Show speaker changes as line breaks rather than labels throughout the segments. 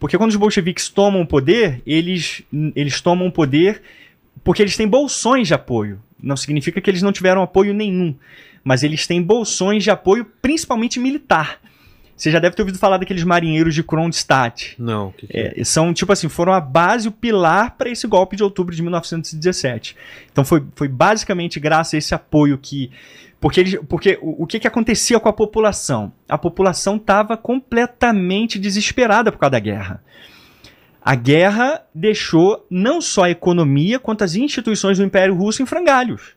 Porque quando os bolcheviques tomam o poder, eles, eles tomam o poder porque eles têm bolsões de apoio. Não significa que eles não tiveram apoio nenhum, mas eles têm bolsões de apoio, principalmente militar. Você já deve ter ouvido falar daqueles marinheiros de Kronstadt. Não. Que que é? É, são, tipo assim, foram a base, o pilar para esse golpe de outubro de 1917. Então foi, foi basicamente graças a esse apoio que. Porque, porque o, o que, que acontecia com a população? A população estava completamente desesperada por causa da guerra. A guerra deixou não só a economia, quanto as instituições do Império Russo em frangalhos.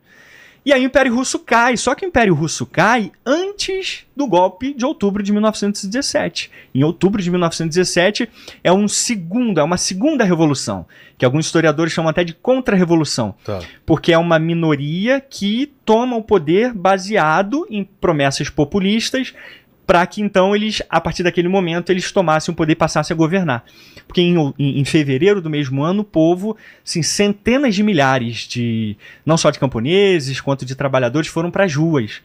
E aí o Império Russo cai, só que o Império Russo cai antes do golpe de outubro de 1917. Em outubro de 1917 é um segundo, é uma segunda revolução, que alguns historiadores chamam até de contra-revolução, tá. porque é uma minoria que toma o poder baseado em promessas populistas, para que então eles, a partir daquele momento, eles tomassem o poder e passassem a governar. Porque em, em, em, fevereiro do mesmo ano, o povo, assim, centenas de milhares de, não só de camponeses, quanto de trabalhadores, foram para as ruas.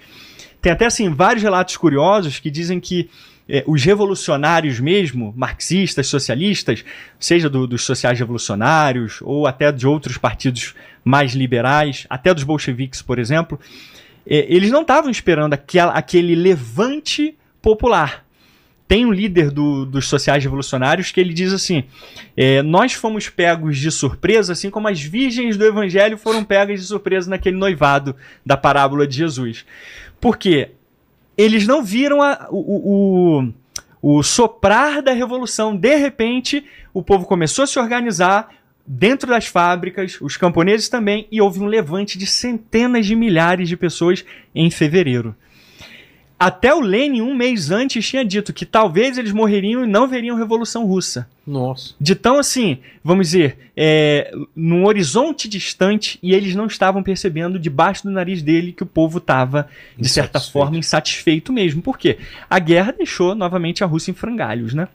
Tem até, assim, vários relatos curiosos que dizem que é, os revolucionários mesmo, marxistas, socialistas, seja do, dos sociais revolucionários ou até de outros partidos mais liberais, até dos bolcheviques, por exemplo, é, eles não estavam esperando aquela, aquele levante popular. Tem um líder do, dos sociais revolucionários que ele diz assim: é, Nós fomos pegos de surpresa, assim como as virgens do evangelho foram pegas de surpresa naquele noivado da parábola de Jesus. Porque eles não viram a, o, o, o, soprar da revolução. De repente, o povo começou a se organizar dentro das fábricas, os camponeses também, e houve um levante de centenas de milhares de pessoas em fevereiro. Até o Lenin, um mês antes, tinha dito que talvez eles morreriam e não veriam Revolução Russa. Nossa. De tão assim, vamos dizer, é, num horizonte distante e eles não estavam percebendo debaixo do nariz dele que o povo estava, de certa forma, insatisfeito mesmo. Por quê? A guerra deixou novamente a Rússia em frangalhos, né?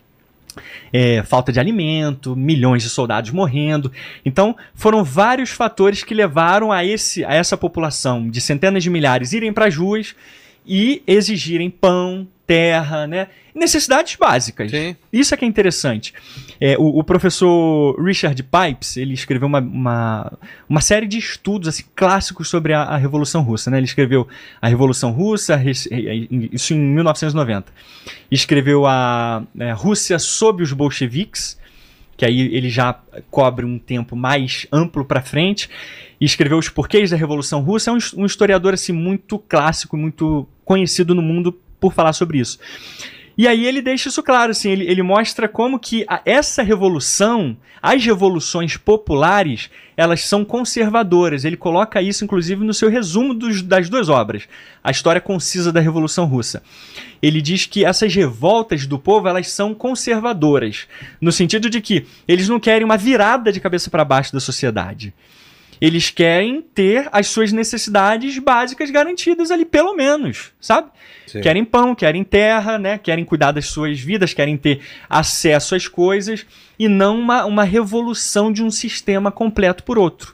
É, falta de alimento, milhões de soldados morrendo. Então, foram vários fatores que levaram a, esse, a essa população de centenas de milhares irem para as ruas e exigirem pão, terra, né? Necessidades básicas. Sim. Isso é que é interessante. É, o, o, professor Richard Pipes, ele escreveu uma, uma, uma série de estudos assim, clássicos sobre a, a, Revolução Russa. Né? Ele escreveu a Revolução Russa, é, é, isso em 1990. Escreveu a, a é, Rússia sob os bolcheviques, que aí ele já cobre um tempo mais amplo para frente, e escreveu Os Porquês da Revolução Russa, é um, um historiador assim, muito clássico, muito conhecido no mundo por falar sobre isso. E aí ele deixa isso claro, assim, ele, ele mostra como que a, essa revolução, as revoluções populares, elas são conservadoras. Ele coloca isso, inclusive, no seu resumo dos, das duas obras, A História Concisa da Revolução Russa. Ele diz que essas revoltas do povo, elas são conservadoras, no sentido de que eles não querem uma virada de cabeça para baixo da sociedade. Eles querem ter as suas necessidades básicas garantidas ali, pelo menos, sabe? Sim. Querem pão, querem terra, né? Querem cuidar das suas vidas, querem ter acesso às coisas e não uma, uma revolução de um sistema completo por outro.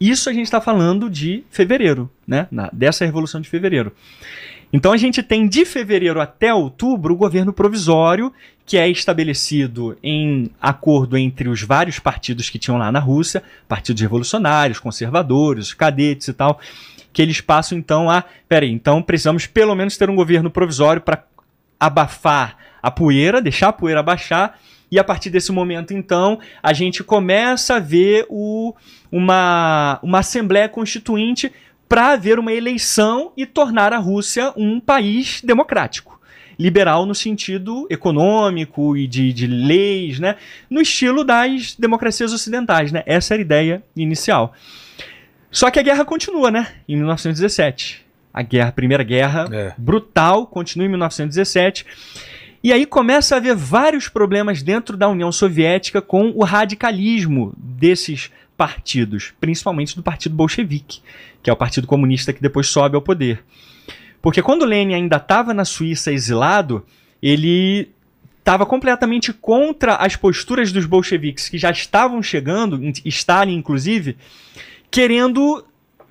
Isso a gente está falando de fevereiro, né? Na, dessa revolução de fevereiro. Então a gente tem de fevereiro até outubro o governo provisório que é estabelecido em acordo entre os vários partidos que tinham lá na Rússia, partidos revolucionários, conservadores, cadetes e tal, que eles passam então a, peraí, então precisamos pelo menos ter um governo provisório para abafar a poeira, deixar a poeira baixar, e a partir desse momento então a gente começa a ver o, uma, uma Assembleia Constituinte para haver uma eleição e tornar a Rússia um país democrático liberal no sentido econômico e de, de leis, né? No estilo das democracias ocidentais, né? Essa era a ideia inicial. Só que a guerra continua, né? Em 1917. A guerra, a primeira guerra é. brutal, continua em 1917. E aí começa a haver vários problemas dentro da União Soviética com o radicalismo desses partidos, principalmente do Partido Bolchevique, que é o Partido Comunista que depois sobe ao poder. Porque quando Lenin ainda estava na Suíça exilado, ele estava completamente contra as posturas dos bolcheviques que já estavam chegando, Stalin inclusive, querendo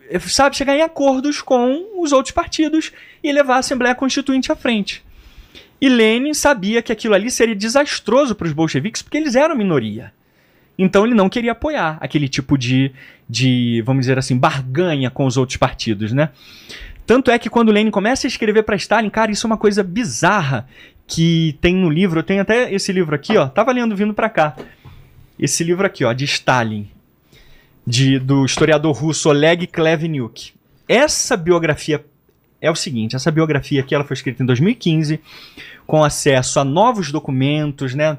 eh, sabe chegar em acordos com os outros partidos e levar a Assembleia Constituinte à frente. E Lenin sabia que aquilo ali seria desastroso para os bolcheviques porque eles eram minoria. Então ele não queria apoiar aquele tipo de, de, vamos dizer assim, barganha com os outros partidos, né? Tanto é que quando Lenin começa a escrever para Stalin, cara, isso é uma coisa bizarra que tem no livro. Eu tenho até esse livro aqui, ó. Tava lendo vindo para cá. Esse livro aqui, ó, de Stalin, de, do historiador russo Oleg Klevniuk. Essa biografia é o seguinte, essa biografia aqui ela foi escrita em 2015, com acesso a novos documentos, né?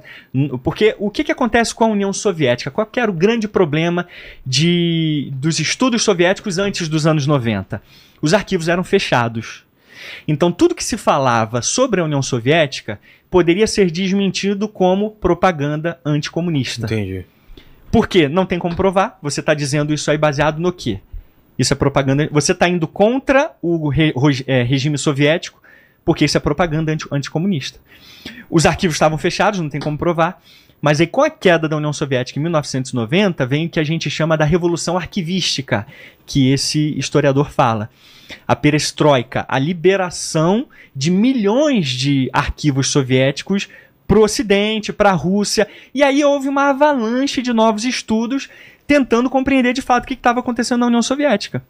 Porque o que, que acontece com a União Soviética? Qual era o grande problema de, dos estudos soviéticos antes dos anos 90? os arquivos eram fechados. Então, tudo que se falava sobre a União Soviética poderia ser desmentido como propaganda anticomunista. Entendi. Por quê? Não tem como provar. Você está dizendo isso aí baseado no quê? Isso é propaganda. Você está indo contra o re, é, regime soviético, porque isso é propaganda anti, anticomunista. Os arquivos estavam fechados, não tem como provar. Mas aí com a queda da União Soviética em 1990 vem o que a gente chama da revolução arquivística, que esse historiador fala. A perestroika, a liberação de milhões de arquivos soviéticos para o Ocidente, para a Rússia. E aí houve uma avalanche de novos estudos tentando compreender de fato o que estava acontecendo na União Soviética.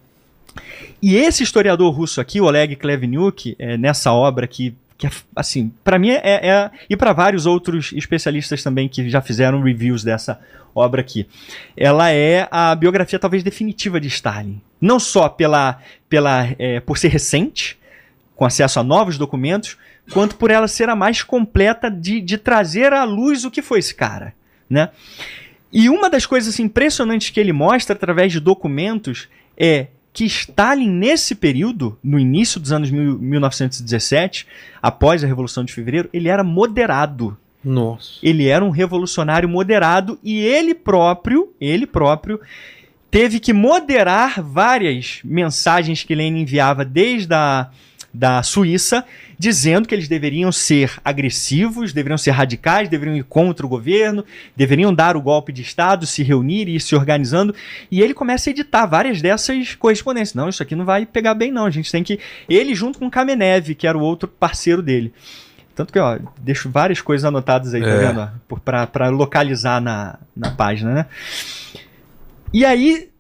E esse historiador russo aqui, o Oleg Klevniuk, é, nessa obra que que é, assim, para mim é, é e para vários outros especialistas também que já fizeram reviews dessa obra aqui. Ela é a biografia talvez definitiva de Stalin, não só pela, pela é, por ser recente, com acesso a novos documentos, quanto por ela ser a mais completa de, de trazer à luz o que foi esse cara, né? E uma das coisas assim, impressionantes que ele mostra através de documentos é que Stalin, nesse período, no início dos anos 1917, após a Revolução de Fevereiro, ele era moderado. Nossa. Ele era um revolucionário moderado e ele próprio, ele próprio, teve que moderar várias mensagens que Lenin enviava desde a da Suíça, dizendo que eles deveriam ser agressivos, deveriam ser radicais, deveriam ir contra o governo, deveriam dar o golpe de Estado, se reunir e ir se organizando. E ele começa a editar várias dessas correspondências. Não, isso aqui não vai pegar bem, não. A gente tem que. Ele, junto com Kamenev, que era o outro parceiro dele. Tanto que, ó, deixo várias coisas anotadas aí, tá é. tá vendo? Para localizar na, na página, né? E aí,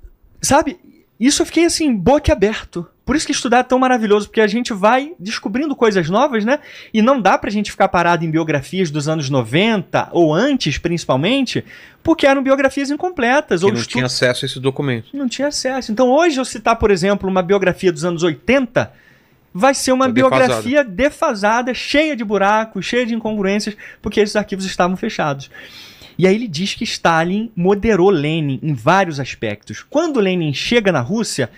sabe, isso eu fiquei assim, aberto. Por isso que estudar é tão maravilhoso, porque a gente vai descobrindo coisas novas, né? E não dá pra gente ficar parado em biografias dos anos 90 ou antes, principalmente, porque eram biografias incompletas. Que ou não estu... tinha acesso a esse documento. Não tinha acesso. Então hoje eu citar, por exemplo, uma biografia dos anos 80 vai ser uma tá biografia defasada. defasada, cheia de buracos, cheia de incongruências, porque esses arquivos estavam fechados. E aí ele diz que Stalin moderou Lenin em vários aspectos. Quando Lenin chega na Rússia,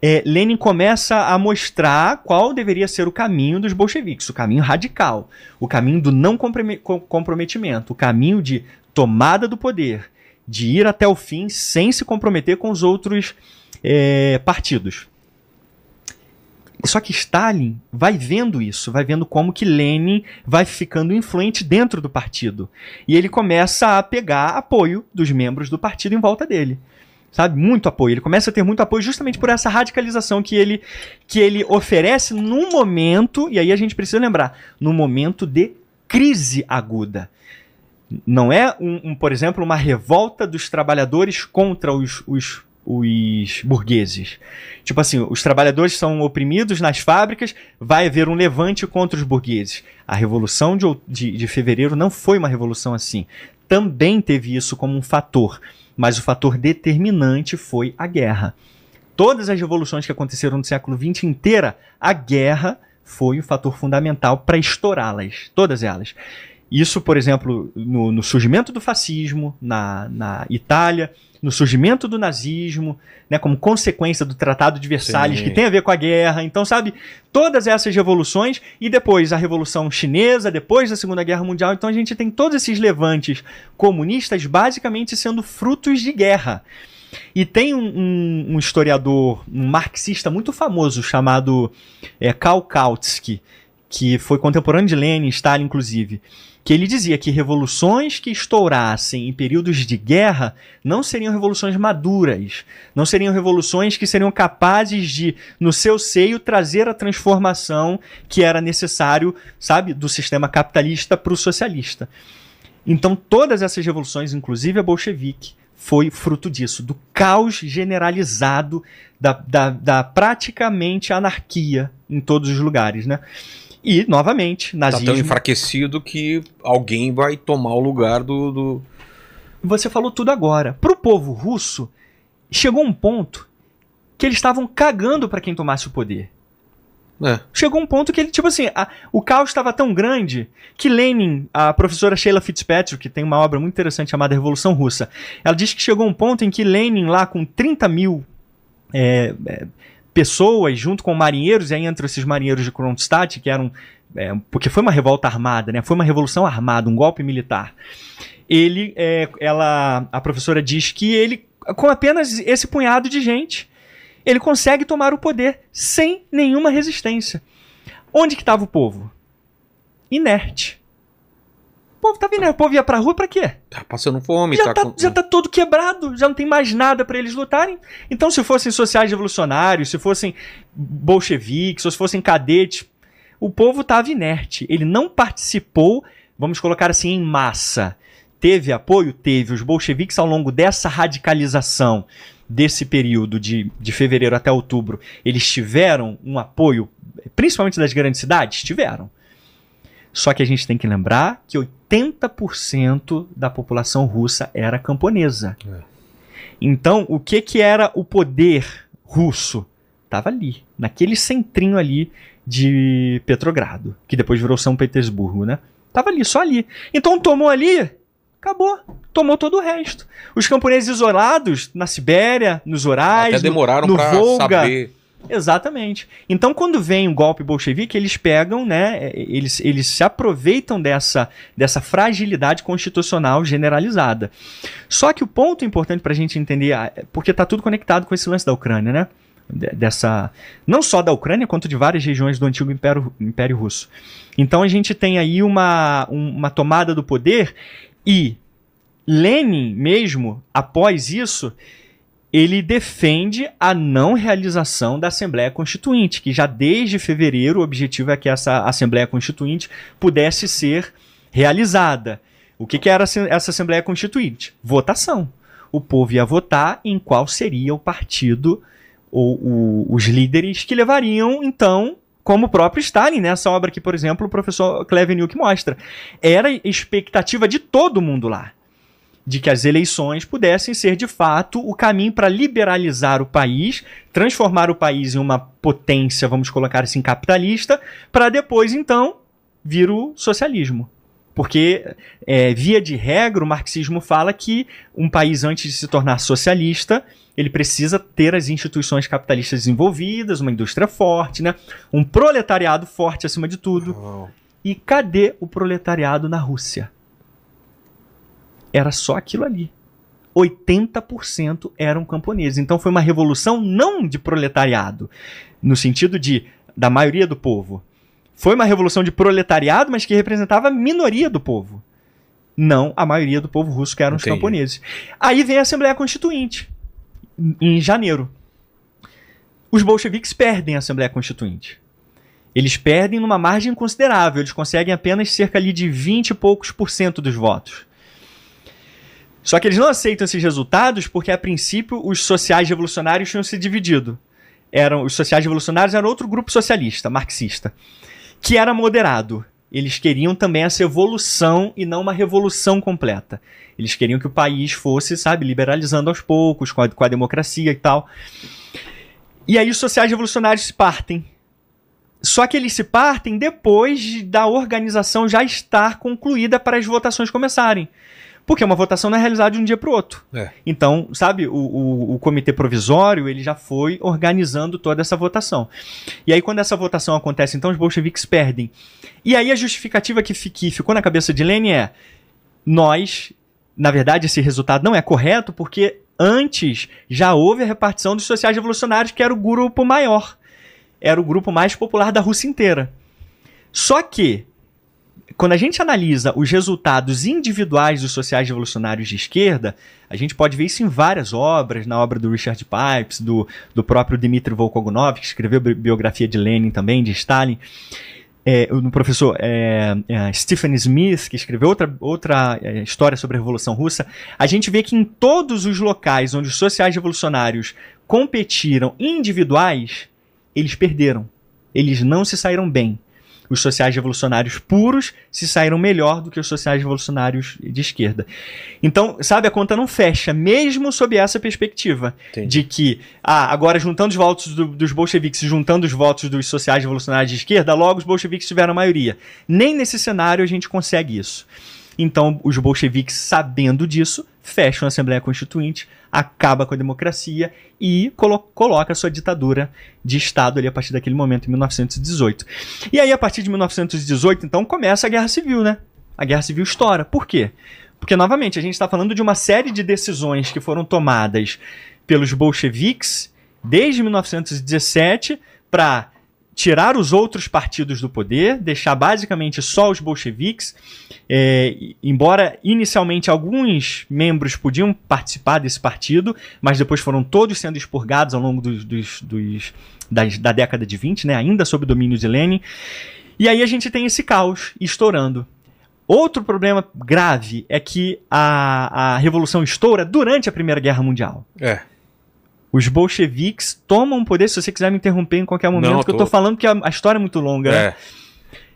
é, Lenin começa a mostrar qual deveria ser o caminho dos bolcheviques, o caminho radical, o caminho do não comprometimento, o caminho de tomada do poder, de ir até o fim sem se comprometer com os outros é, partidos. Só que Stalin vai vendo isso, vai vendo como que Lenin vai ficando influente dentro do partido. E ele começa a pegar apoio dos membros do partido em volta dele sabe? Muito apoio. Ele começa a ter muito apoio justamente por essa radicalização que ele que ele oferece num momento, e aí a gente precisa lembrar, num momento de crise aguda. Não é, um, um por exemplo, uma revolta dos trabalhadores contra os, os os burgueses. Tipo assim, os trabalhadores são oprimidos nas fábricas, vai haver um levante contra os burgueses. A Revolução de, de, de Fevereiro não foi uma revolução assim. Também teve isso como um fator mas o fator determinante foi a guerra. Todas as revoluções que aconteceram no século XX inteira, a guerra foi o fator fundamental para estourá-las, todas elas. Isso, por exemplo, no, no surgimento do fascismo na, na, Itália, no surgimento do nazismo, né, como consequência do Tratado de Versalhes, Sim. que tem a ver com a guerra. Então, sabe, todas essas revoluções e depois a Revolução Chinesa, depois da Segunda Guerra Mundial. Então, a gente tem todos esses levantes comunistas basicamente sendo frutos de guerra. E tem um, um, um, historiador, um marxista muito famoso chamado é, Karl Kautsky, que foi contemporâneo de Lenin, Stalin, inclusive que ele dizia que revoluções que estourassem em períodos de guerra não seriam revoluções maduras, não seriam revoluções que seriam capazes de, no seu seio, trazer a transformação que era necessário, sabe, do sistema capitalista para o socialista. Então, todas essas revoluções, inclusive a bolchevique, foi fruto disso, do caos generalizado, da, da, da praticamente anarquia em todos os lugares, né? E, novamente, nazismo... Tá tão enfraquecido que alguém vai tomar o lugar do... do... Você falou tudo agora. Para o povo russo, chegou um ponto que eles estavam cagando para quem tomasse o poder. É. Chegou um ponto que ele, tipo assim, a, o caos estava tão grande que Lenin, a professora Sheila Fitzpatrick, que tem uma obra muito interessante chamada Revolução Russa, ela diz que chegou um ponto em que Lenin, lá com 30 mil é, é, pessoas junto com marinheiros, e aí entram esses marinheiros de Kronstadt, que eram. É, porque foi uma revolta armada, né? Foi uma revolução armada, um golpe militar. Ele, é, ela, a professora diz que ele, com apenas esse punhado de gente, ele consegue tomar o poder sem nenhuma resistência. Onde que estava o povo? Inerte povo tá vendo, o povo ia pra rua pra quê? Tá passando fome, já tá, tá com... já tá todo quebrado, já não tem mais nada para eles lutarem. Então, se fossem sociais revolucionários, se fossem bolcheviques, ou se fossem cadetes, o povo tava inerte. Ele não participou, vamos colocar assim, em massa. Teve apoio? Teve. Os bolcheviques, ao longo dessa radicalização, desse período de, de fevereiro até outubro, eles tiveram um apoio, principalmente das grandes cidades? Tiveram. Só que a gente tem que lembrar que 80% da população russa era camponesa. É. Então, o que, que era o poder russo? Estava ali, naquele centrinho ali de Petrogrado, que depois virou São Petersburgo, né? Tava ali, só ali. Então tomou ali, acabou. Tomou todo o resto. Os camponeses isolados na Sibéria, nos Urais, Até demoraram no, no Volga, saber Exatamente. Então, quando vem o golpe bolchevique, eles pegam, né? É, eles, eles se aproveitam dessa, dessa fragilidade constitucional generalizada. Só que o ponto importante para a gente entender, ah, é, porque está tudo conectado com esse lance da Ucrânia, né? Dessa. Não só da Ucrânia, quanto de várias regiões do antigo Império, Império Russo. Então a gente tem aí uma, uma tomada do poder e Lenin mesmo, após isso, ele defende a não realização da Assembleia Constituinte, que já desde fevereiro o objetivo é que essa Assembleia Constituinte pudesse ser realizada. O que, que era essa Assembleia Constituinte? Votação. O povo ia votar em qual seria o partido ou o, os líderes que levariam, então, como o próprio Stalin, nessa né? obra que, por exemplo, o professor Clevenil que mostra. Era expectativa de todo mundo lá de que as eleições pudessem ser de fato o caminho para liberalizar o país, transformar o país em uma potência, vamos colocar assim, capitalista, para depois então vir o socialismo. Porque, é, via de regra, o marxismo fala que um país, antes de se tornar socialista, ele precisa ter as instituições capitalistas desenvolvidas, uma indústria forte, né? um proletariado forte acima de tudo. Oh. E cadê o proletariado na Rússia? era só aquilo ali. 80% eram camponeses. Então foi uma revolução não de proletariado, no sentido de da maioria do povo. Foi uma revolução de proletariado, mas que representava a minoria do povo. Não a maioria do povo russo, que eram Entendi. os camponeses. Aí vem a Assembleia Constituinte, em janeiro. Os bolcheviques perdem a Assembleia Constituinte. Eles perdem numa margem considerável, eles conseguem apenas cerca ali de 20 e poucos por cento dos votos. Só que eles não aceitam esses resultados porque, a princípio, os sociais revolucionários tinham se dividido. Eram Os sociais revolucionários eram outro grupo socialista, marxista, que era moderado. Eles queriam também essa evolução e não uma revolução completa. Eles queriam que o país fosse, sabe, liberalizando aos poucos, com a, com a democracia e tal. E aí os sociais revolucionários se partem. Só que eles se partem depois da organização já estar concluída para as votações começarem. Porque é uma votação não é realizada de um dia para o outro. É. Então, sabe, o, o, o, comitê provisório ele já foi organizando toda essa votação. E aí, quando essa votação acontece, então os bolcheviques perdem. E aí a justificativa que, que ficou na cabeça de Lenin é: nós, na verdade, esse resultado não é correto, porque antes já houve a repartição dos sociais revolucionários, que era o grupo maior. Era o grupo mais popular da Rússia inteira. Só que quando a gente analisa os resultados individuais dos sociais revolucionários de esquerda, a gente pode ver isso em várias obras, na obra do Richard Pipes, do, do próprio Dmitry Volkogonov, que escreveu biografia de Lenin também, de Stalin, é, professor é, é, Stephen Smith, que escreveu outra, outra é, história sobre a Revolução Russa. A gente vê que em todos os locais onde os sociais revolucionários competiram individuais, eles perderam. Eles não se saíram bem os sociais revolucionários puros se saíram melhor do que os sociais revolucionários de esquerda. Então, sabe, a conta não fecha, mesmo sob essa perspectiva Entendi. de que, ah, agora juntando os votos do, dos bolcheviques e juntando os votos dos sociais revolucionários de esquerda, logo os bolcheviques tiveram a maioria. Nem nesse cenário a gente consegue isso. Então, os bolcheviques, sabendo disso, fecha uma Assembleia Constituinte, acaba com a democracia e colo coloca sua ditadura de Estado ali a partir daquele momento, em 1918. E aí, a partir de 1918, então, começa a Guerra Civil, né? A Guerra Civil estoura. Por quê? Porque, novamente, a gente está falando de uma série de decisões que foram tomadas pelos bolcheviques desde 1917 para tirar os outros partidos do poder, deixar basicamente só os bolcheviques, é, embora inicialmente alguns membros podiam participar desse partido, mas depois foram todos sendo expurgados ao longo dos, dos, dos das, da década de 20, né, ainda sob domínio de Lenin. E aí a gente tem esse caos estourando. Outro problema grave é que a, a revolução estoura durante a Primeira Guerra Mundial. É. Os bolcheviques tomam poder, se você quiser me interromper em qualquer momento, Não, que tô... eu tô falando que a, a história é muito longa, né? é. né?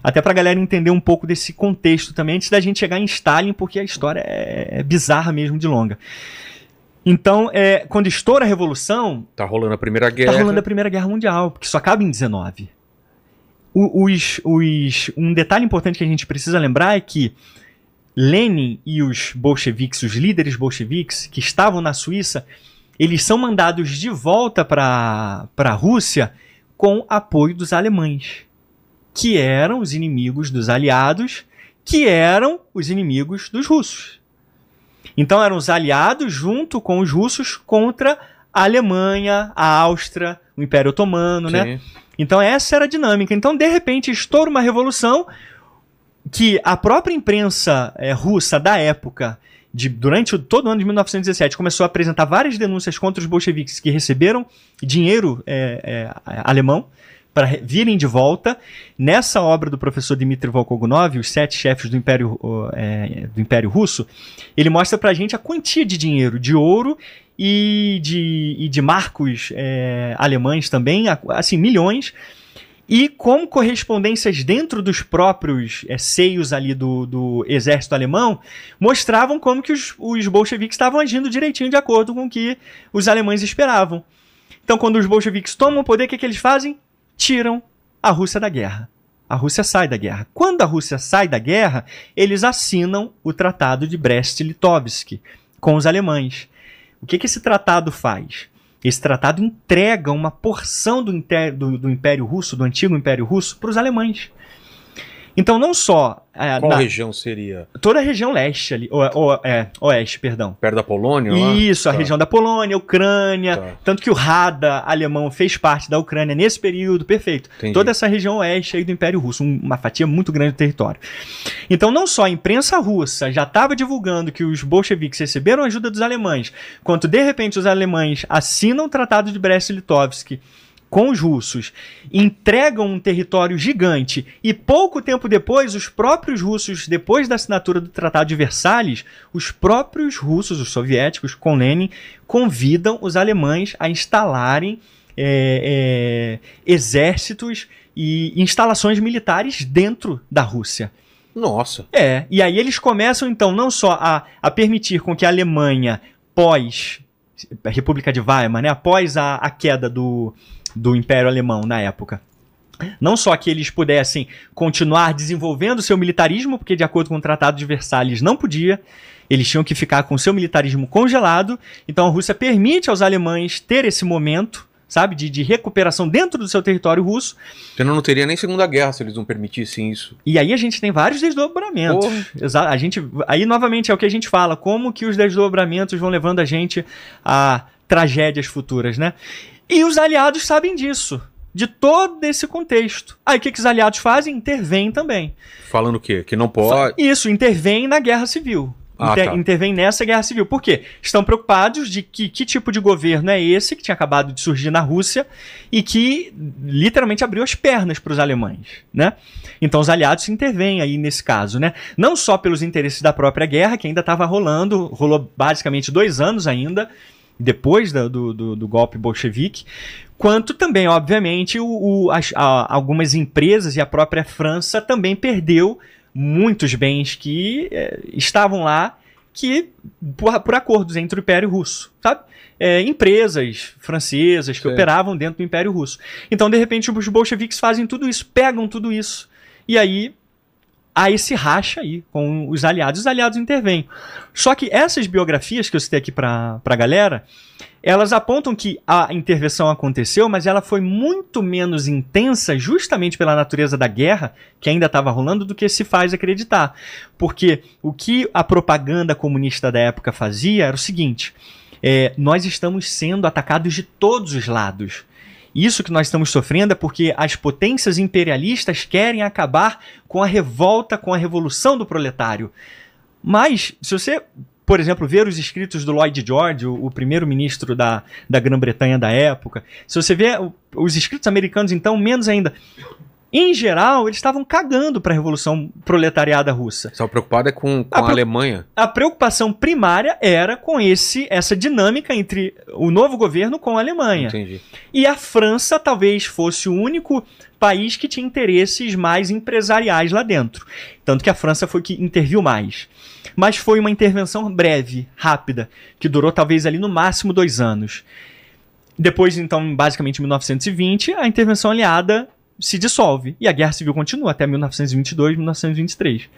Até pra galera entender um pouco desse contexto também, antes da gente chegar em Stalin, porque a história é, é bizarra mesmo de longa. Então, é, quando estoura a Revolução. Tá rolando a Primeira tá Guerra. Tá rolando a Primeira Guerra Mundial, porque só acaba em 19. O, os, os, um detalhe importante que a gente precisa lembrar é que Lenin e os bolcheviques, os líderes bolcheviques que estavam na Suíça, eles são mandados de volta para a Rússia com apoio dos alemães, que eram os inimigos dos aliados, que eram os inimigos dos russos. Então eram os aliados junto com os russos contra a Alemanha, a Áustria, o Império Otomano, né? Sim. né? Então essa era a dinâmica. Então de repente estoura uma revolução que a própria imprensa é, russa da época de, durante todo o ano de 1917, começou a apresentar várias denúncias contra os bolcheviques que receberam dinheiro é, é, alemão para virem de volta. Nessa obra do professor Dmitry Volkogunov, Os Sete Chefes do Império, é, do Império Russo, ele mostra para a gente a quantia de dinheiro, de ouro e de, e de marcos é, alemães também, assim, milhões e como correspondências dentro dos próprios é, seios ali do, do exército alemão mostravam como que os, os bolcheviques estavam agindo direitinho de acordo com o que os alemães esperavam. Então, quando os bolcheviques tomam o poder, o que, que eles fazem? Tiram a Rússia da guerra. A Rússia sai da guerra. Quando a Rússia sai da guerra, eles assinam o Tratado de Brest-Litovsk com os alemães. O que, que esse tratado faz? Esse tratado entrega uma porção do, do, do Império Russo, do antigo Império Russo, para os alemães. Então, não só. É, Qual na, região seria? Toda a região leste ali. O, o, é, oeste, perdão. Perto da Polônia? Lá? Isso, a tá. região da Polônia, Ucrânia. Tá. Tanto que o Rada alemão fez parte da Ucrânia nesse período, perfeito. Entendi. Toda essa região oeste aí do Império Russo, uma fatia muito grande do território. Então, não só a imprensa russa já estava divulgando que os bolcheviques receberam ajuda dos alemães, quanto de repente os alemães assinam o Tratado de Brest-Litovsk com os russos, entregam um território gigante e pouco tempo depois, os próprios russos, depois da assinatura do Tratado de Versalhes, os próprios russos, os soviéticos, com Lenin, convidam os alemães a instalarem é, é, exércitos e instalações militares dentro da Rússia. Nossa. É, e aí eles começam então não só a, a permitir com que a Alemanha pós a República de Weimar, né, após a, a queda do, do Império Alemão na época. Não só que eles pudessem continuar desenvolvendo seu militarismo, porque de acordo com o Tratado de Versalhes não podia, eles tinham que ficar com seu militarismo congelado. Então a Rússia permite aos alemães ter esse momento sabe, de, de recuperação dentro do seu território russo. Então não teria nem Segunda Guerra se eles não permitissem isso. E aí a gente tem vários desdobramentos. Porra. A gente, aí, novamente, é o que a gente fala, como que os desdobramentos vão levando a gente a tragédias futuras, né? E os aliados sabem disso de todo esse contexto. Aí o que, que os aliados fazem? Intervêm também. Falando o quê? Que não pode. Isso, intervêm na guerra civil. Ah, Inter tá. Intervêm nessa guerra civil. Por quê? Estão preocupados de que, que tipo de governo é esse que tinha acabado de surgir na Rússia e que literalmente abriu as pernas para os alemães, né? Então os aliados se intervêm aí nesse caso, né? Não só pelos interesses da própria guerra, que ainda estava rolando, rolou basicamente dois anos ainda, depois da, do, do, do, golpe bolchevique, quanto também, obviamente, o, o as, a, algumas empresas e a própria França também perdeu muitos bens que é, estavam lá que por, por, acordos entre o Império Russo, sabe? É, empresas francesas que Sim. operavam dentro do Império Russo. Então, de repente, os bolcheviques fazem tudo isso, pegam tudo isso e aí aí se racha aí com os aliados. Os aliados intervêm. Só que essas biografias que eu citei aqui para a galera, elas apontam que a intervenção aconteceu, mas ela foi muito menos intensa, justamente pela natureza da guerra que ainda estava rolando, do que se faz acreditar. Porque o que a propaganda comunista da época fazia era o seguinte: é, nós estamos sendo atacados de todos os lados. Isso que nós estamos sofrendo é porque as potências imperialistas querem acabar com a revolta, com a revolução do proletário. Mas, se você, por exemplo, ver os escritos do Lloyd George, o, o primeiro-ministro da, da Grã-Bretanha da época, se você ver os escritos americanos, então, menos ainda, em geral, eles estavam cagando para a revolução proletariada russa. Só preocupada é com, com a, a, Alemanha. A preocupação primária era com esse essa dinâmica entre o novo governo com a Alemanha. Entendi. E a França talvez fosse o único país que tinha interesses mais empresariais lá dentro. Tanto que a França foi que interviu mais. Mas foi uma intervenção breve, rápida, que durou talvez ali no máximo dois anos. Depois, então, basicamente em 1920, a intervenção aliada se dissolve e a guerra civil continua até 1922, 1923.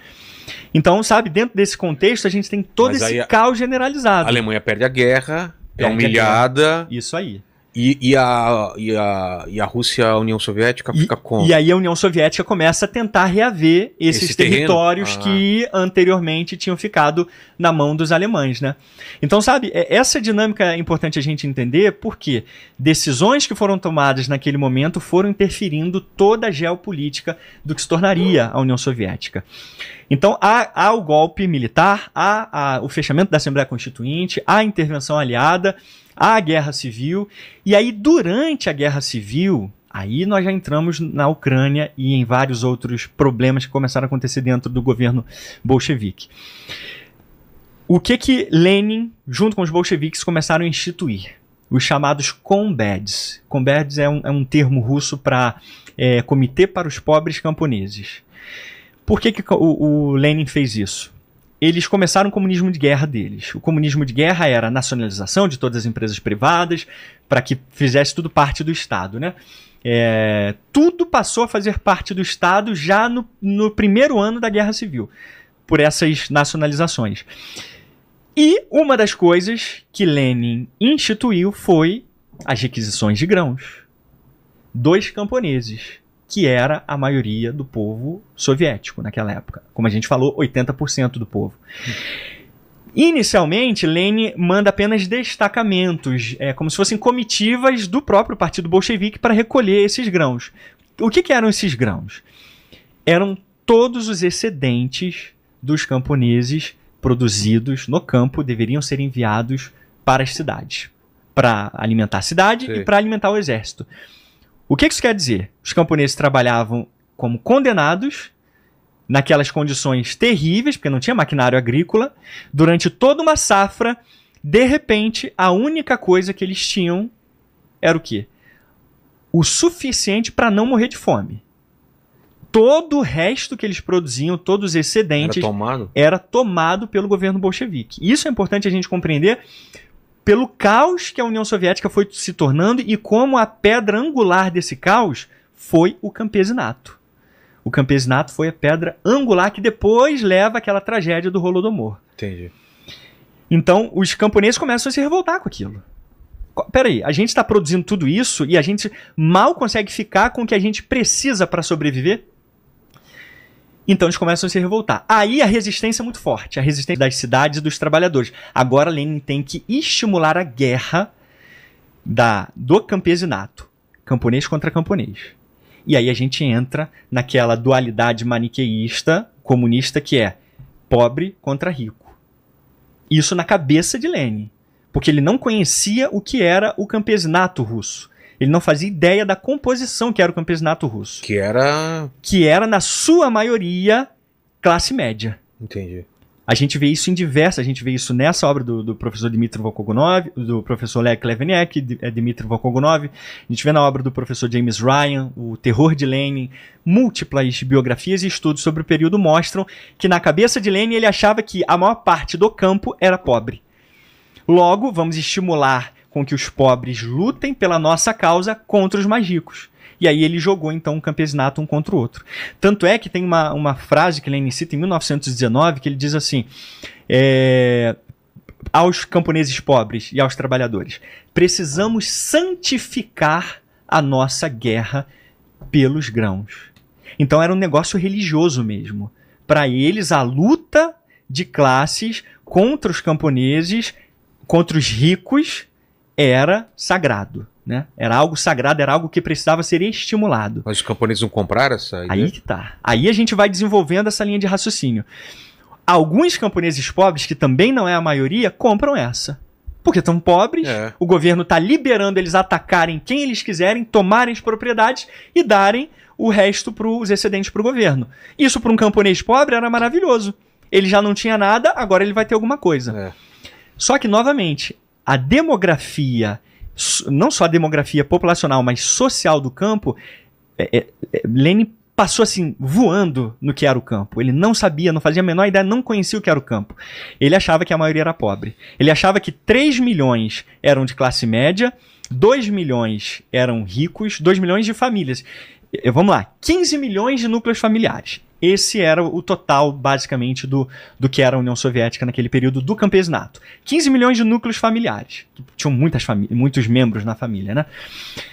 Então, sabe, dentro desse contexto a gente tem todo Mas esse caos generalizado. A Alemanha perde a guerra, é humilhada. Guerra. Isso aí. E, e, a, e, a, e a Rússia, a União Soviética, fica e, com. E aí a União Soviética começa a tentar reaver esses Esse territórios ah. que anteriormente tinham ficado na mão dos alemães, né? Então, sabe, é, essa dinâmica é importante a gente entender porque decisões que foram tomadas naquele momento foram interferindo toda a geopolítica do que se tornaria a União Soviética. Então, há, há o golpe militar, há, há o fechamento da Assembleia Constituinte, há a intervenção aliada à guerra civil. E aí, durante a guerra civil, aí nós já entramos na Ucrânia e em vários outros problemas que começaram a acontecer dentro do governo bolchevique. O que que Lenin, junto com os bolcheviques, começaram a instituir? Os chamados combeds. Combeds é um, é um termo russo para é, Comitê para os Pobres Camponeses. Por que, que o, o Lenin fez isso? eles começaram o comunismo de guerra deles. O comunismo de guerra era a nacionalização de todas as empresas privadas para que fizesse tudo parte do Estado, né? É, tudo passou a fazer parte do Estado já no, no primeiro ano da Guerra Civil, por essas nacionalizações. E uma das coisas que Lenin instituiu foi as requisições de grãos. Dois camponeses que era a maioria do povo soviético naquela época. Como a gente falou, 80% do povo. Inicialmente, Lenin manda apenas destacamentos, é, como se fossem comitivas do próprio Partido Bolchevique para recolher esses grãos. O que, que eram esses grãos? Eram todos os excedentes dos camponeses produzidos no campo deveriam ser enviados para as cidades, para alimentar a cidade Sim. e para alimentar o exército. O que, isso quer dizer? Os camponeses trabalhavam como condenados naquelas condições terríveis, porque não tinha maquinário agrícola, durante toda uma safra, de repente, a única coisa que eles tinham era o quê? O suficiente para não morrer de fome. Todo o resto que eles produziam, todos os excedentes, era tomado? era tomado pelo governo bolchevique. Isso é importante a gente compreender, pelo caos que a União Soviética foi se tornando e como a pedra angular desse caos foi o campesinato. O campesinato foi a pedra angular que depois leva àquela tragédia do do amor. Entendi. Então, os camponeses começam a se revoltar com aquilo. Peraí, a gente está produzindo tudo isso e a gente mal consegue ficar com o que a gente precisa para sobreviver? Então eles começam a se revoltar. Aí a resistência é muito forte, a resistência das cidades e dos trabalhadores. Agora Lenin tem que estimular a guerra da do campesinato, camponês contra camponês. E aí a gente entra naquela dualidade maniqueísta comunista que é pobre contra rico. Isso na cabeça de Lenin, porque ele não conhecia o que era o campesinato russo. Ele não fazia ideia da composição que era o campesinato russo. Que era. Que era, na sua maioria, classe média. Entendi. A gente vê isso em diversas, a gente vê isso nessa obra do, do professor Dmitry Volkogunov, do professor Lech Leveniek, é, Dmitry Volkogunov, a gente vê na obra do professor James Ryan, O Terror de Lenin, múltiplas biografias e estudos sobre o período mostram que na cabeça de Lenin ele achava que a maior parte do campo era pobre. Logo, vamos estimular com que os pobres lutem pela nossa causa contra os mais ricos. E aí ele jogou então um campesinato um contra o outro. Tanto é que tem uma, uma frase que Lenin cita em 1919 que ele diz assim: é, aos camponeses pobres e aos trabalhadores, precisamos santificar a nossa guerra pelos grãos. Então era um negócio religioso mesmo. Para eles, a luta de classes contra os camponeses, contra os ricos, era sagrado. Né? Era algo sagrado, era algo que precisava ser estimulado. Mas os camponeses não compraram essa ideia? Aí que tá. Aí a gente vai desenvolvendo essa linha de raciocínio. Alguns camponeses pobres, que também não é a maioria, compram essa. Porque estão pobres, é. o governo está liberando eles atacarem quem eles quiserem, tomarem as propriedades e darem o resto, para os excedentes para o governo. Isso para um camponês pobre era maravilhoso. Ele já não tinha nada, agora ele vai ter alguma coisa. É. Só que, novamente, a demografia, não só a demografia populacional, mas social do campo, é, é, é, Lenin passou assim, voando no que era o campo. Ele não sabia, não fazia a menor ideia, não conhecia o que era o campo. Ele achava que a maioria era pobre. Ele achava que 3 milhões eram de classe média, 2 milhões eram ricos, 2 milhões de famílias. Vamos lá, 15 milhões de núcleos familiares. Esse era o total, basicamente, do, do que era a União Soviética naquele período do campesinato. 15 milhões de núcleos familiares. que Tinham muitas muitos membros na família, né?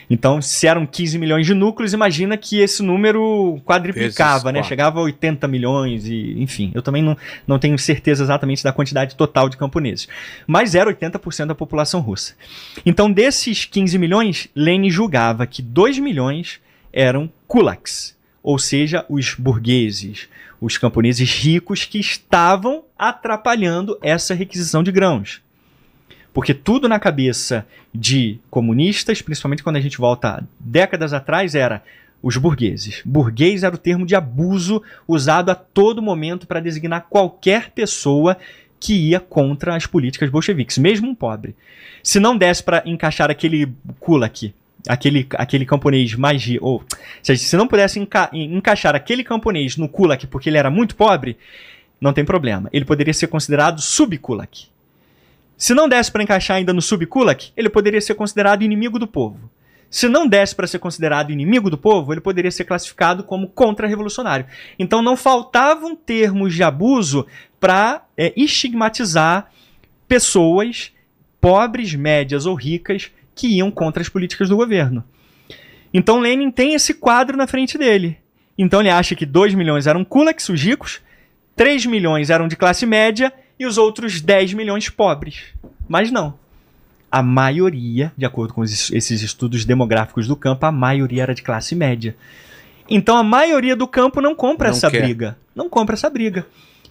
Então, se eram 15 milhões de núcleos, imagina que esse número quadriplicava, né? Chegava a 80 milhões e, enfim, eu também não, não tenho certeza exatamente da quantidade total de camponeses. Mas era 80% da população russa. Então, desses 15 milhões, Lenin julgava que 2 milhões eram kulaks, ou seja, os burgueses, os camponeses ricos que estavam atrapalhando essa requisição de grãos. Porque tudo na cabeça de comunistas, principalmente quando a gente volta décadas atrás, era os burgueses. Burguês era o termo de abuso usado a todo momento para designar qualquer pessoa que ia contra as políticas bolcheviques, mesmo um pobre. Se não desse para encaixar aquele cula aqui aquele, aquele camponês mais rico, ou seja, se não pudesse enca encaixar aquele camponês no kulak porque ele era muito pobre, não tem problema. Ele poderia ser considerado sub-Kulak. Se não desse para encaixar ainda no sub-Kulak, ele poderia ser considerado inimigo do povo. Se não desse para ser considerado inimigo do povo, ele poderia ser classificado como contra-revolucionário. Então não faltavam termos de abuso para é, eh, estigmatizar pessoas pobres, médias ou ricas que iam contra as políticas do governo. Então Lenin tem esse quadro na frente dele. Então ele acha que 2 milhões eram kulaks, os ricos, 3 milhões eram de classe média e os outros 10 milhões pobres. Mas não. A maioria, de acordo com esses estudos demográficos do campo, a maioria era de classe média. Então a maioria do campo não compra não essa quer. briga. Não compra essa briga.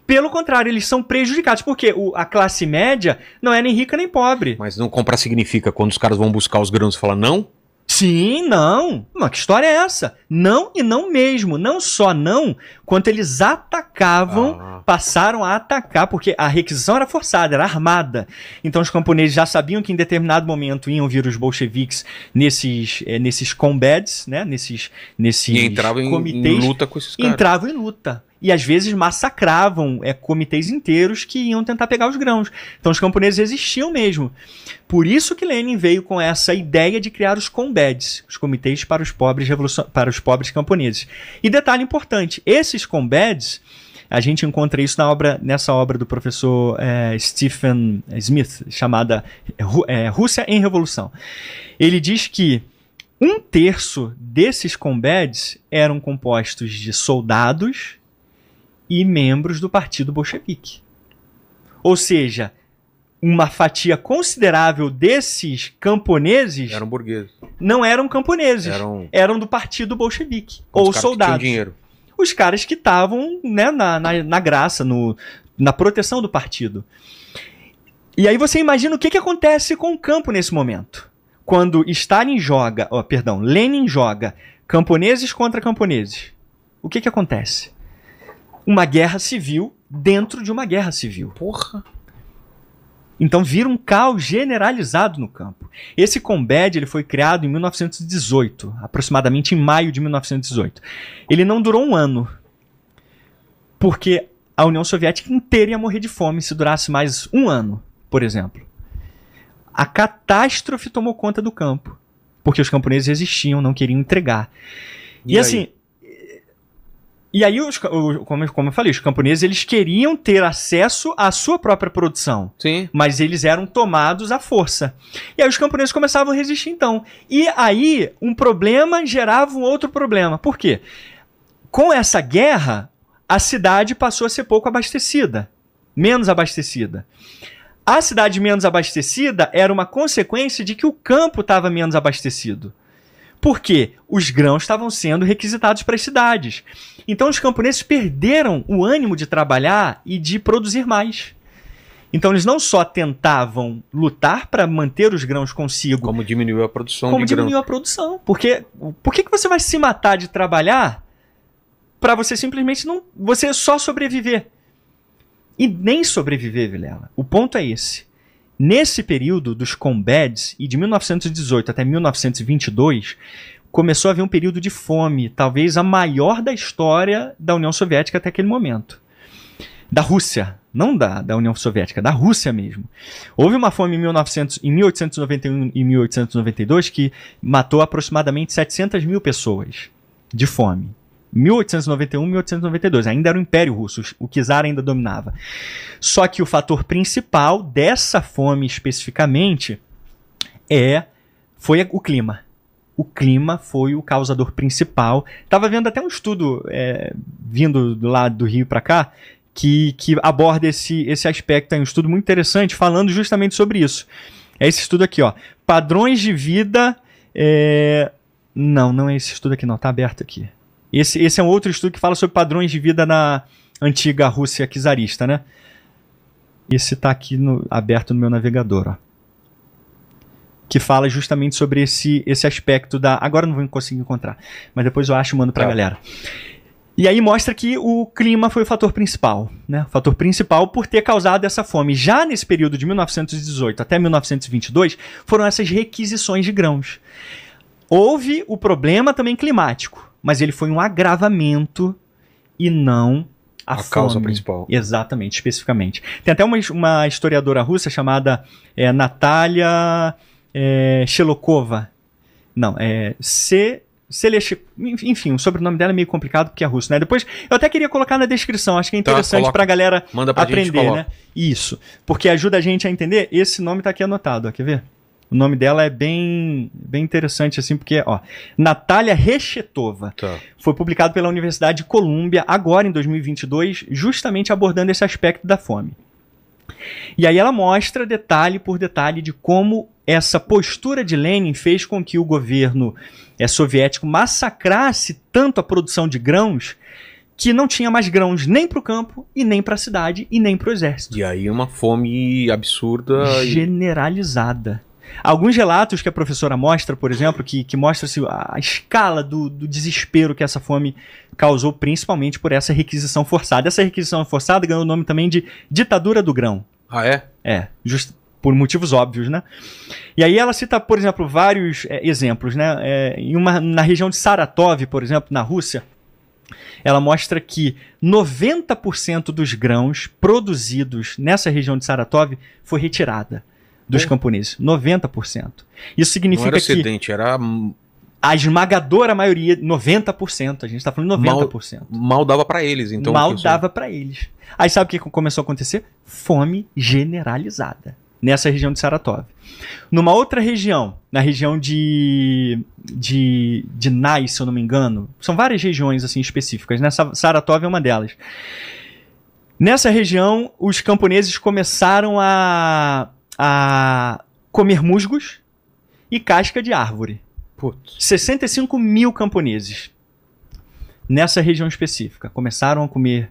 Pelo contrário, eles são prejudicados, porque o, a classe média não é nem rica nem pobre. Mas não comprar significa quando os caras vão buscar os grãos e falar não? Sim, não. Mas que história é essa? Não e não mesmo. Não só não, quanto eles atacavam, ah. passaram a atacar, porque a requisição era forçada, era armada. Então os camponeses já sabiam que em determinado momento iam vir os bolcheviques nesses, é, nesses combats, né? Nesses, nesses e entravam comitês. Em, em luta com esses caras. Entravam em luta e às vezes massacravam é, comitês inteiros que iam tentar pegar os grãos. Então os camponeses resistiam mesmo. Por isso que Lenin veio com essa ideia de criar os combeds, os comitês para os pobres para os pobres camponeses. E detalhe importante, esses combeds a gente encontra isso na obra, nessa obra do professor é, Stephen Smith, chamada é, é Rússia em Revolução. Ele diz que um terço desses combeds eram compostos de soldados, e membros do Partido Bolchevique. Ou seja, uma fatia considerável desses camponeses eram burgueses. Não eram camponeses, eram, eram do Partido Bolchevique ou soldados. Os caras que estavam né, na, na, na, graça, no, na proteção do partido. E aí você imagina o que, que acontece com o campo nesse momento. Quando Stalin joga, oh, perdão, Lenin joga camponeses contra camponeses. O que, que acontece? uma guerra civil dentro de uma guerra civil. Porra! Então vira um caos generalizado no campo. Esse Combed ele foi criado em 1918, aproximadamente em maio de 1918. Ele não durou um ano, porque a União Soviética inteira ia morrer de fome se durasse mais um ano, por exemplo. A catástrofe tomou conta do campo, porque os camponeses resistiam, não queriam entregar. E, e assim, e aí, os, como, como eu falei, os camponeses eles queriam ter acesso à sua própria produção. Sim. Mas eles eram tomados à força. E aí os camponeses começavam a resistir então. E aí, um problema gerava um outro problema. Por quê? Com essa guerra, a cidade passou a ser pouco abastecida. Menos abastecida. A cidade menos abastecida era uma consequência de que o campo estava menos abastecido porque os grãos estavam sendo requisitados para as cidades. Então os camponeses perderam o ânimo de trabalhar e de produzir mais. Então eles não só tentavam lutar para manter os grãos consigo, como diminuiu a produção, como diminuiu grão. a produção, porque por que, que você vai se matar de trabalhar para você simplesmente não, você só sobreviver? E nem sobreviver, Vilela. O ponto é esse. Nesse período dos combats, e de 1918 até 1922, começou a haver um período de fome, talvez a maior da história da União Soviética até aquele momento. Da Rússia, não da, da União Soviética, da Rússia mesmo. Houve uma fome em, 1900, em 1891 e 1892 que matou aproximadamente 700 mil pessoas de fome. 1891, 1892, ainda era o Império Russo, o czar ainda dominava. Só que o fator principal dessa fome especificamente é foi o clima. O clima foi o causador principal. Tava vendo até um estudo é, vindo lá do Rio para cá que, que aborda esse, esse aspecto. É um estudo muito interessante falando justamente sobre isso. É esse estudo aqui, ó. Padrões de vida. É... Não, não é esse estudo aqui, não. Tá aberto aqui. Esse, esse é um outro estudo que fala sobre padrões de vida na antiga Rússia czarista, né? Esse está aqui no, aberto no meu navegador, ó. Que fala justamente sobre esse, esse aspecto da. Agora não vou conseguir encontrar, mas depois eu acho e mando para a tá. galera. E aí mostra que o clima foi o fator principal, né? O fator principal por ter causado essa fome. Já nesse período de 1918 até 1922, foram essas requisições de grãos. Houve o problema também climático mas ele foi um agravamento e não a, a causa principal. Exatamente, especificamente. Tem até uma, uma historiadora russa chamada é, Natália é, Shelokova. Não, é C. Celeste, enfim, o sobrenome dela é meio complicado porque é russo, né? Depois, eu até queria colocar na descrição, acho que é tá, interessante tá, para a galera Manda pra aprender, gente, né? Isso, porque ajuda a gente a entender. Esse nome está aqui anotado, ó, quer ver? O nome dela é bem, bem interessante, assim, porque, ó, Natália Rechetova. Tá. Foi publicado pela Universidade de Colômbia, agora em 2022, justamente abordando esse aspecto da fome. E aí ela mostra detalhe por detalhe de como essa postura de Lenin fez com que o governo é, soviético massacrasse tanto a produção de grãos que não tinha mais grãos nem para o campo e nem para a cidade e nem para o exército. E aí uma fome absurda generalizada. Alguns relatos que a professora mostra, por exemplo, que, que mostra-se a escala do, do, desespero que essa fome causou, principalmente por essa requisição forçada. Essa requisição forçada ganhou o nome também de ditadura do grão. Ah, é? É, por motivos óbvios, né? E aí ela cita, por exemplo, vários é, exemplos, né? É, em uma, na região de Saratov, por exemplo, na Rússia, ela mostra que 90% dos grãos produzidos nessa região de Saratov foi retirada dos Bom. camponeses. 90%. Isso significa Não era ocidente, que. Era a esmagadora maioria, 90%, a gente está falando 90%. Mal, mal dava para eles, então. Mal dava para eles. Aí sabe o que começou a acontecer? Fome generalizada nessa região de Saratov. Numa outra região, na região de de, de Nai, se eu não me engano, são várias regiões assim específicas, né? Saratov é uma delas. Nessa região, os camponeses começaram a a comer musgos e casca de árvore. Putz. 65 mil camponeses nessa região específica começaram a comer